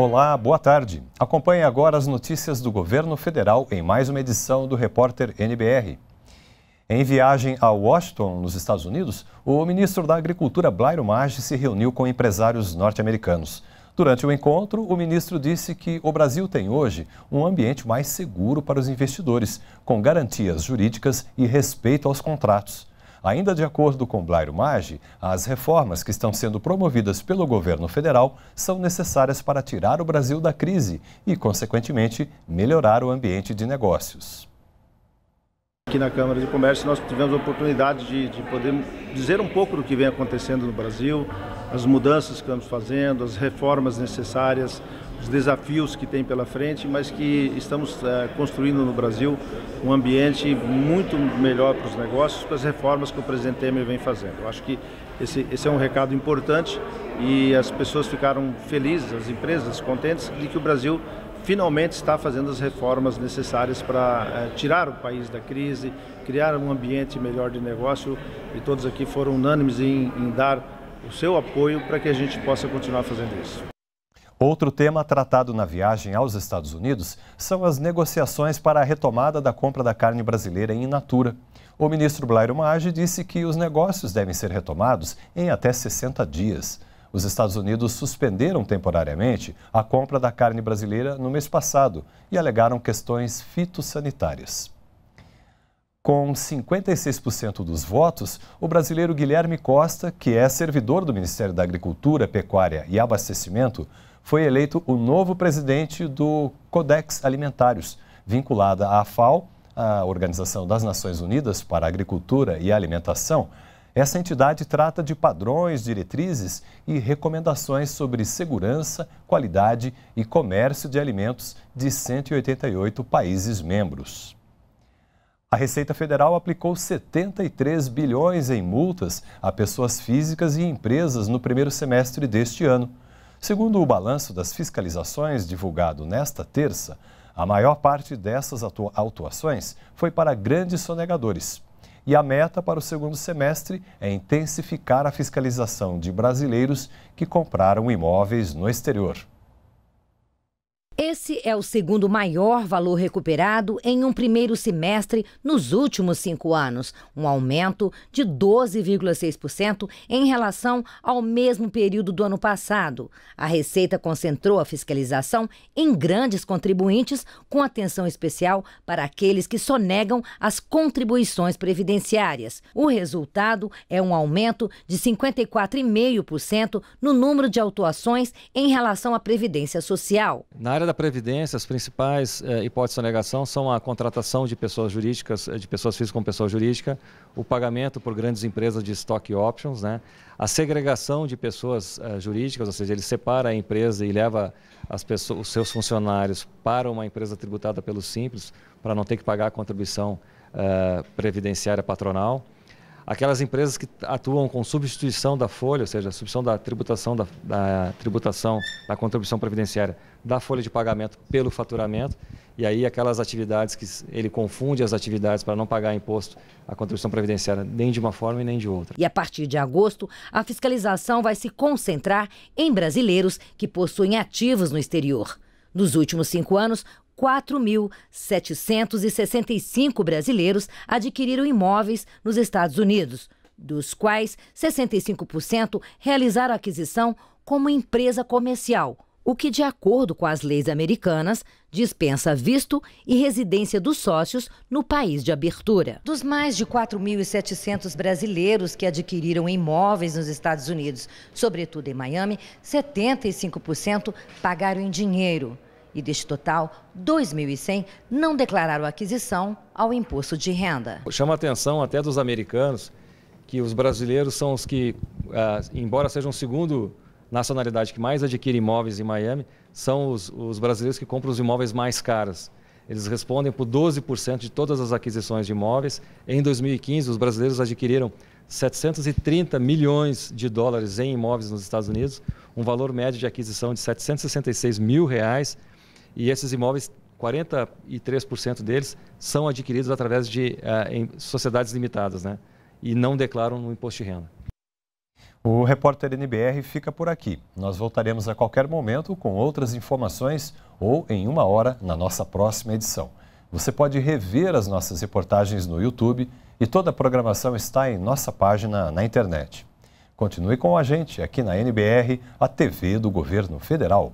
Olá, boa tarde. Acompanhe agora as notícias do governo federal em mais uma edição do Repórter NBR. Em viagem a Washington, nos Estados Unidos, o ministro da Agricultura Blairo Maggi se reuniu com empresários norte-americanos. Durante o encontro, o ministro disse que o Brasil tem hoje um ambiente mais seguro para os investidores, com garantias jurídicas e respeito aos contratos. Ainda de acordo com Blairo Maggi, as reformas que estão sendo promovidas pelo governo federal são necessárias para tirar o Brasil da crise e, consequentemente, melhorar o ambiente de negócios. Aqui na Câmara de Comércio nós tivemos a oportunidade de, de poder dizer um pouco do que vem acontecendo no Brasil, as mudanças que estamos fazendo, as reformas necessárias, os desafios que tem pela frente, mas que estamos eh, construindo no Brasil um ambiente muito melhor para os negócios, para as reformas que o presidente Temer vem fazendo. Eu acho que esse, esse é um recado importante e as pessoas ficaram felizes, as empresas contentes de que o Brasil finalmente está fazendo as reformas necessárias para é, tirar o país da crise, criar um ambiente melhor de negócio e todos aqui foram unânimes em, em dar o seu apoio para que a gente possa continuar fazendo isso. Outro tema tratado na viagem aos Estados Unidos são as negociações para a retomada da compra da carne brasileira em natura. O ministro Blair Maggi disse que os negócios devem ser retomados em até 60 dias. Os Estados Unidos suspenderam temporariamente a compra da carne brasileira no mês passado e alegaram questões fitossanitárias. Com 56% dos votos, o brasileiro Guilherme Costa, que é servidor do Ministério da Agricultura, Pecuária e Abastecimento, foi eleito o novo presidente do Codex Alimentários, vinculada à FAO, a Organização das Nações Unidas para a Agricultura e Alimentação. Essa entidade trata de padrões, diretrizes e recomendações sobre segurança, qualidade e comércio de alimentos de 188 países membros. A Receita Federal aplicou 73 bilhões em multas a pessoas físicas e empresas no primeiro semestre deste ano. Segundo o balanço das fiscalizações divulgado nesta terça, a maior parte dessas autuações foi para grandes sonegadores. E a meta para o segundo semestre é intensificar a fiscalização de brasileiros que compraram imóveis no exterior. Esse é o segundo maior valor recuperado em um primeiro semestre nos últimos cinco anos, um aumento de 12,6% em relação ao mesmo período do ano passado. A Receita concentrou a fiscalização em grandes contribuintes, com atenção especial para aqueles que sonegam as contribuições previdenciárias. O resultado é um aumento de 54,5% no número de autuações em relação à Previdência Social. Na área da Previdência, as principais eh, hipóteses de sonegação são a contratação de pessoas jurídicas, eh, de pessoas físicas com pessoa jurídica, o pagamento por grandes empresas de stock options, né? a segregação de pessoas eh, jurídicas, ou seja, ele separa a empresa e leva pessoas, os seus funcionários para uma empresa tributada pelo Simples, para não ter que pagar a contribuição eh, previdenciária patronal aquelas empresas que atuam com substituição da folha, ou seja, substituição da tributação da, da, tributação da contribuição previdenciária da folha de pagamento pelo faturamento, e aí aquelas atividades que ele confunde as atividades para não pagar imposto à contribuição previdenciária nem de uma forma e nem de outra. E a partir de agosto, a fiscalização vai se concentrar em brasileiros que possuem ativos no exterior. Nos últimos cinco anos, 4.765 brasileiros adquiriram imóveis nos Estados Unidos, dos quais 65% realizaram aquisição como empresa comercial, o que, de acordo com as leis americanas, dispensa visto e residência dos sócios no país de abertura. Dos mais de 4.700 brasileiros que adquiriram imóveis nos Estados Unidos, sobretudo em Miami, 75% pagaram em dinheiro e deste total, 2.100 não declararam aquisição ao imposto de renda. Chama a atenção até dos americanos que os brasileiros são os que, ah, embora sejam o segundo nacionalidade que mais adquire imóveis em Miami, são os, os brasileiros que compram os imóveis mais caros. Eles respondem por 12% de todas as aquisições de imóveis. Em 2015, os brasileiros adquiriram 730 milhões de dólares em imóveis nos Estados Unidos, um valor médio de aquisição de 766 mil reais e esses imóveis, 43% deles são adquiridos através de uh, sociedades limitadas, né? E não declaram no imposto de renda. O repórter NBR fica por aqui. Nós voltaremos a qualquer momento com outras informações ou em uma hora na nossa próxima edição. Você pode rever as nossas reportagens no YouTube e toda a programação está em nossa página na internet. Continue com a gente aqui na NBR, a TV do Governo Federal.